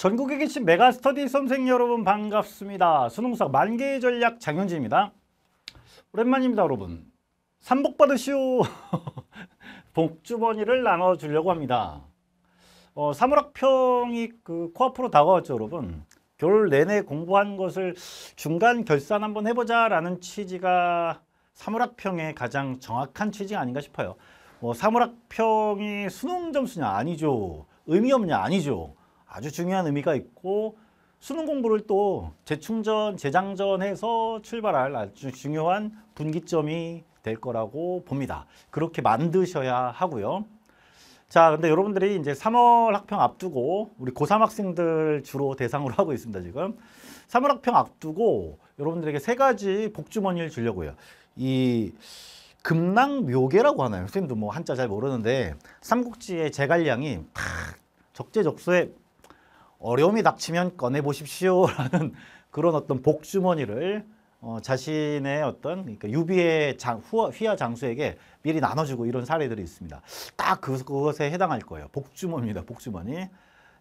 전국에 계신 메가스터디 선생 여러분 반갑습니다. 수능수학 만개의 전략 장현진입니다. 오랜만입니다 여러분. 삼복 받으시오. 복주머니를 나눠주려고 합니다. 어, 사물학평이 그 코앞으로 다가왔죠 여러분. 겨울 내내 공부한 것을 중간 결산 한번 해보자 라는 취지가 사물학평의 가장 정확한 취지가 아닌가 싶어요. 뭐 사물학평이 수능 점수냐? 아니죠. 의미 없냐? 아니죠. 아주 중요한 의미가 있고 수능 공부를 또 재충전, 재장전해서 출발할 아주 중요한 분기점이 될 거라고 봅니다. 그렇게 만드셔야 하고요. 자, 근데 여러분들이 이제 3월 학평 앞두고 우리 고3 학생들 주로 대상으로 하고 있습니다, 지금. 3월 학평 앞두고 여러분들에게 세 가지 복주머니를 주려고요. 이 금낭묘계라고 하나요? 선생님도 뭐 한자 잘 모르는데 삼국지의 제갈량이 탁 적재적소에 어려움이 닥치면 꺼내보십시오라는 그런 어떤 복주머니를 어, 자신의 어떤 그러니까 유비의 장, 후 휘하 장수에게 미리 나눠주고 이런 사례들이 있습니다. 딱 그, 그것에 해당할 거예요. 복주머니입니다. 복주머니.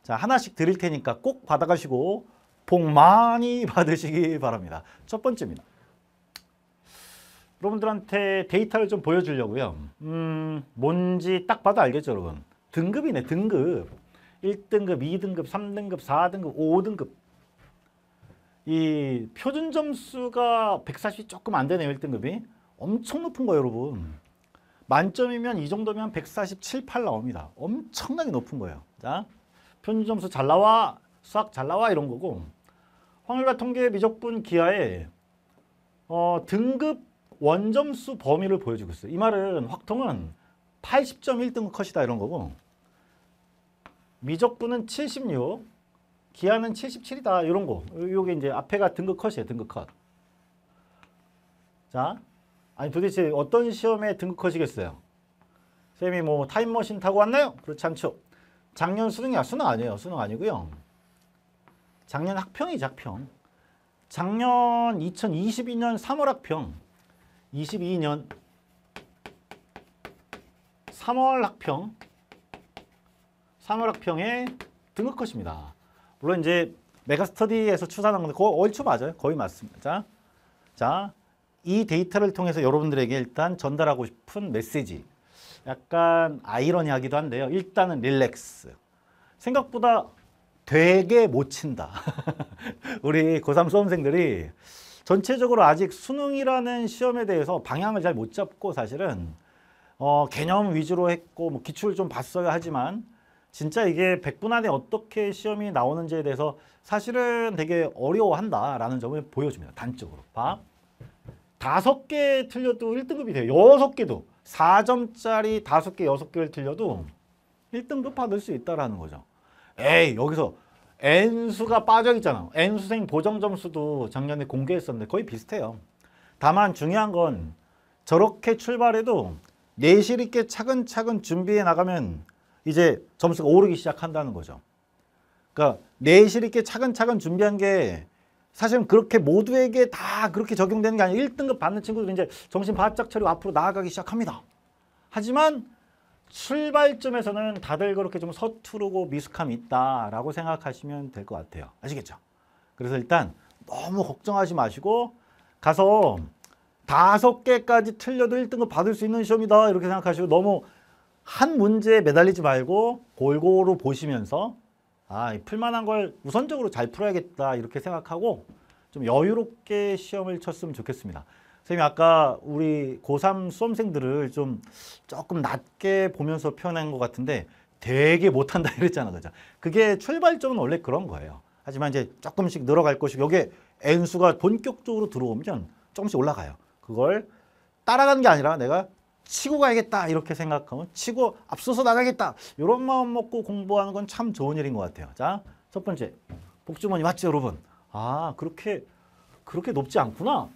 자 하나씩 드릴 테니까 꼭 받아가시고 복 많이 받으시기 바랍니다. 첫 번째입니다. 여러분들한테 데이터를 좀 보여주려고요. 음, 뭔지 딱 봐도 알겠죠, 여러분? 등급이네, 등급. 1등급, 2등급, 3등급, 4등급, 5등급 이 표준 점수가 140이 조금 안 되네요. 1등급이. 엄청 높은 거예요. 여러분. 만점이면 이 정도면 147, 8 나옵니다. 엄청나게 높은 거예요. 자, 표준 점수 잘 나와, 수학 잘 나와 이런 거고 확률과 통계 미적분 기하에 어, 등급 원점수 범위를 보여주고 있어요. 이 말은 확통은 80.1등급 컷이다 이런 거고 미적분은 76, 기하는 77이다. 이런 거. 요게 이제 앞에가 등급 컷이에요. 등급 컷. 자, 아니 도대체 어떤 시험에 등급 컷이겠어요? 쌤이 뭐 타임머신 타고 왔나요? 그렇지 않죠. 작년 수능이야. 수능 아니에요. 수능 아니고요. 작년 학평이죠. 평 작년 2022년 3월 학평. 22년 3월 학평. 상월학평의 등급컷입니다. 물론 이제 메가스터디에서 추산한 건데 그거 얼추 맞아요. 거의 맞습니다. 자, 이 데이터를 통해서 여러분들에게 일단 전달하고 싶은 메시지 약간 아이러니하기도 한데요. 일단은 릴렉스. 생각보다 되게 못 친다. 우리 고3 수험생들이 전체적으로 아직 수능이라는 시험에 대해서 방향을 잘 못 잡고 사실은 어, 개념 위주로 했고 뭐 기출을 좀 봤어야 하지만 진짜 이게 100분 안에 어떻게 시험이 나오는지에 대해서 사실은 되게 어려워한다라는 점을 보여줍니다. 단적으로. 봐. 다섯 개 틀려도 1등급이 돼요. 여섯 개도. 4점짜리 다섯 개, 여섯 개를 틀려도 1등급 받을 수 있다라는 거죠. 에이, 여기서 N수가 빠져 있잖아. N수생 보정 점수도 작년에 공개했었는데 거의 비슷해요. 다만 중요한 건 저렇게 출발해도 내실 있게 차근차근 준비해 나가면 이제 점수가 오르기 시작한다는 거죠. 그러니까 내실 있게 차근차근 준비한 게 사실은 그렇게 모두에게 다 그렇게 적용되는 게 아니라 1등급 받는 친구들은 이제 정신 바짝 차리고 앞으로 나아가기 시작합니다. 하지만 출발점에서는 다들 그렇게 좀 서투르고 미숙함이 있다라고 생각하시면 될 것 같아요. 아시겠죠? 그래서 일단 너무 걱정하지 마시고 가서 다섯 개까지 틀려도 1등급 받을 수 있는 시험이다 이렇게 생각하시고 너무 한 문제에 매달리지 말고 골고루 보시면서 아, 풀만한 걸 우선적으로 잘 풀어야겠다 이렇게 생각하고 좀 여유롭게 시험을 쳤으면 좋겠습니다. 선생님 아까 우리 고3 수험생들을 좀 조금 낮게 보면서 표현한 것 같은데 되게 못한다 이랬잖아. 그죠? 그게 출발점은 원래 그런 거예요. 하지만 이제 조금씩 늘어갈 것이고 여기에 N수가 본격적으로 들어오면 조금씩 올라가요. 그걸 따라가는 게 아니라 내가 치고 가야겠다 이렇게 생각하면 치고 앞서서 나가겠다 이런 마음 먹고 공부하는 건 참 좋은 일인 것 같아요. 자, 첫 번째 복주머니 맞죠 여러분? 아 그렇게 그렇게 높지 않구나.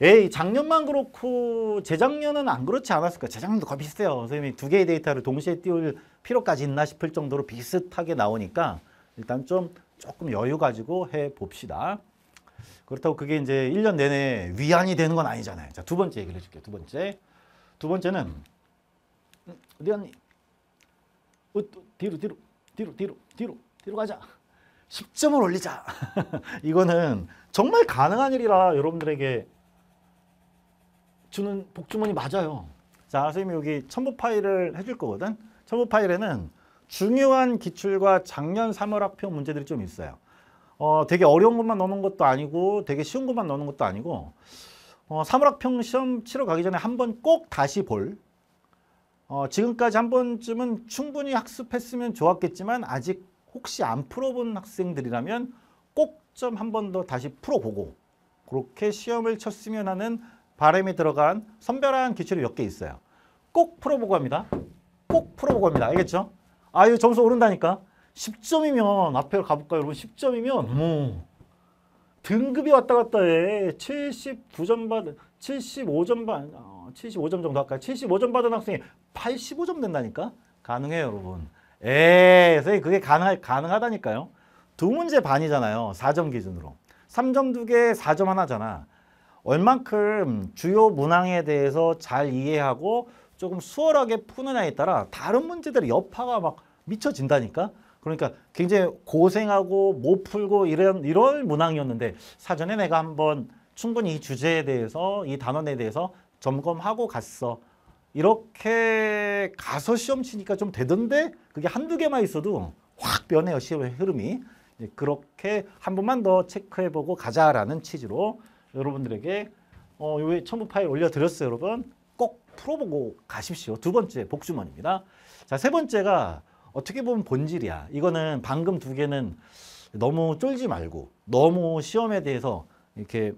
에이 작년만 그렇고 재작년은 안 그렇지 않았을까? 재작년도 거의 비슷해요. 선생님이 두 개의 데이터를 동시에 띄울 필요까지 있나 싶을 정도로 비슷하게 나오니까 일단 좀 조금 여유 가지고 해봅시다. 그렇다고 그게 이제 1년 내내 위안이 되는 건 아니잖아요. 자, 두 번째 얘기를 해줄게요. 두 번째. 두 번째는 우리언니 어, 뒤로 뒤로 뒤로 뒤로 뒤로 뒤로 가자. 10점을 올리자. 이거는 정말 가능한 일이라 여러분들에게 주는 복주문이 맞아요. 자, 선생님이 여기 첨부 파일을 해 줄 거거든. 첨부 파일에는 중요한 기출과 작년 3월 학표 문제들이 좀 있어요. 어, 되게 어려운 것만 넣는 것도 아니고 되게 쉬운 것만 넣는 것도 아니고 어, 사물학평 시험 치러 가기 전에 한 번 꼭 다시 볼 어, 지금까지 한 번쯤은 충분히 학습했으면 좋았겠지만 아직 혹시 안 풀어본 학생들이라면 꼭 좀 한 번 더 다시 풀어보고 그렇게 시험을 쳤으면 하는 바람이 들어간 선별한 기출이 몇 개 있어요. 꼭 풀어보고 합니다. 꼭 풀어보고 합니다. 알겠죠? 아유 점수 오른다니까. 10점이면 앞에 가볼까요 여러분? 10점이면 음. 등급이 왔다 갔다 해. 79점 받은 75점 받 어, 75점 정도 할까요? 75점 받은 학생이 85점 된다니까? 가능해요, 여러분. 에이, 예, 선생님 그게 가능하, 가능하다니까요. 두 문제 반이잖아요. 4점 기준으로. 3점 두 개, 4점 하나잖아. 얼만큼 주요 문항에 대해서 잘 이해하고 조금 수월하게 푸느냐에 따라 다른 문제들의 여파가 막 미쳐진다니까? 그러니까 굉장히 고생하고 못 풀고 이런 이런 문항이었는데 사전에 내가 한번 충분히 이 주제에 대해서 이 단원에 대해서 점검하고 갔어. 이렇게 가서 시험 치니까 좀 되던데 그게 한두 개만 있어도 확 변해요 시험의 흐름이 그렇게 한 번만 더 체크해보고 가자라는 취지로 여러분들에게 어, 요 첨부 파일 올려드렸어요 여러분 꼭 풀어보고 가십시오 두 번째 복주머니입니다 자 세 번째가 어떻게 보면 본질이야. 이거는 방금 두 개는 너무 쫄지 말고 너무 시험에 대해서 이렇게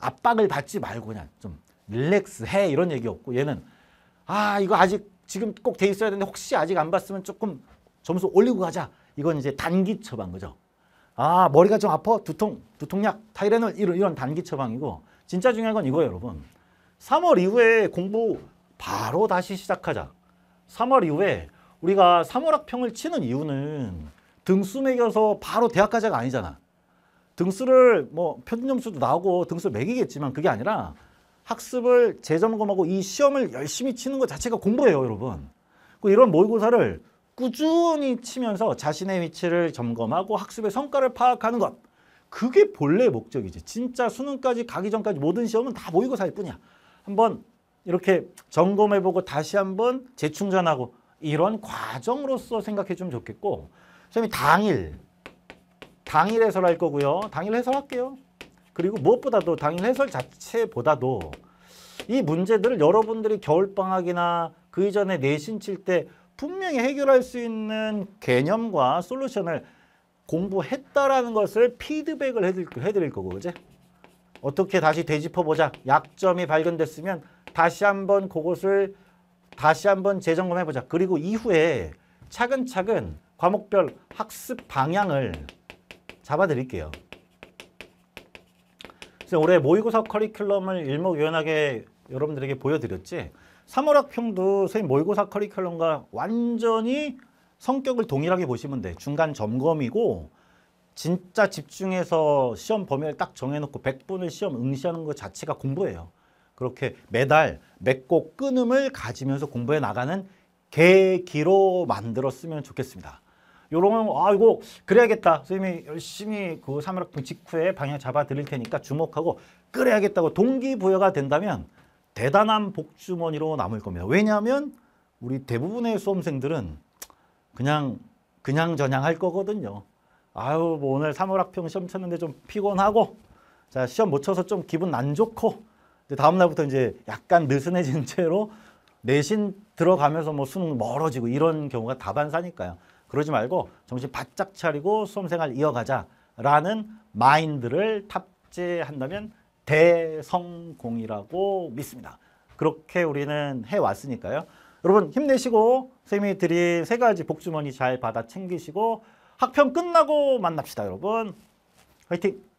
압박을 받지 말고 그냥 좀 릴렉스 해 이런 얘기없고 얘는 아 이거 아직 지금 꼭 돼 있어야 되는데 혹시 아직 안 봤으면 조금 점수 올리고 가자 이건 이제 단기 처방 그죠 아 머리가 좀 아파 두통 두통약 타이레놀 이런, 이런 단기 처방이고 진짜 중요한 건 이거예요 여러분 3월 이후에 공부 바로 다시 시작하자 3월 이후에 우리가 3월학평을 치는 이유는 등수 매겨서 바로 대학 가자가 아니잖아. 등수를 뭐 표준점수도 나오고 등수 매기겠지만 그게 아니라 학습을 재점검하고 이 시험을 열심히 치는 것 자체가 공부예요, 여러분. 그 이런 모의고사를 꾸준히 치면서 자신의 위치를 점검하고 학습의 성과를 파악하는 것. 그게 본래 목적이지. 진짜 수능까지 가기 전까지 모든 시험은 다 모의고사일 뿐이야. 한번 이렇게 점검해보고 다시 한번 재충전하고 이런 과정으로서 생각해 주면 좋겠고 선생님 당일 당일 해설할 거고요. 당일 해설할게요. 그리고 무엇보다도 당일 해설 자체보다도 이 문제들을 여러분들이 겨울방학이나 그 이전에 내신 칠 때 분명히 해결할 수 있는 개념과 솔루션을 공부했다라는 것을 피드백을 해드릴, 해드릴 거고 그제 어떻게 다시 되짚어보자 약점이 발견됐으면 다시 한번 그것을 다시 한번 재점검해 보자. 그리고 이후에 차근차근 과목별 학습 방향을 잡아 드릴게요. 그래서 올해 모의고사 커리큘럼을 일목요연하게 여러분들에게 보여드렸지 3월 학평도 선생님 모의고사 커리큘럼과 완전히 성격을 동일하게 보시면 돼. 중간 점검이고 진짜 집중해서 시험 범위를 딱 정해놓고 100분을 시험 응시하는 것 자체가 공부예요. 그렇게 매달 맺고 끊음을 가지면서 공부해 나가는 계기로 만들었으면 좋겠습니다. 요런 아 이거 그래야겠다 선생님이 열심히 그 삼일학분 직후에 방향 잡아 드릴 테니까 주목하고 그래야겠다고 동기부여가 된다면 대단한 복주머니로 남을 겁니다. 왜냐하면 우리 대부분의 수험생들은 그냥 그냥 저냥 할 거거든요. 아유 뭐 오늘 3월 학평 시험 쳤는데 좀 피곤하고 자 시험 못 쳐서 좀 기분 안 좋고 근데 다음 날부터 이제 약간 느슨해진 채로 내신 들어가면서 뭐 수능 멀어지고 이런 경우가 다반사니까요. 그러지 말고 정신 바짝 차리고 수험생활 이어가자라는 마인드를 탑재한다면 대성공이라고 믿습니다. 그렇게 우리는 해왔으니까요. 여러분 힘내시고 선생님이 드린 세 가지 복주머니 잘 받아 챙기시고 학평 끝나고 만납시다 여러분. 화이팅!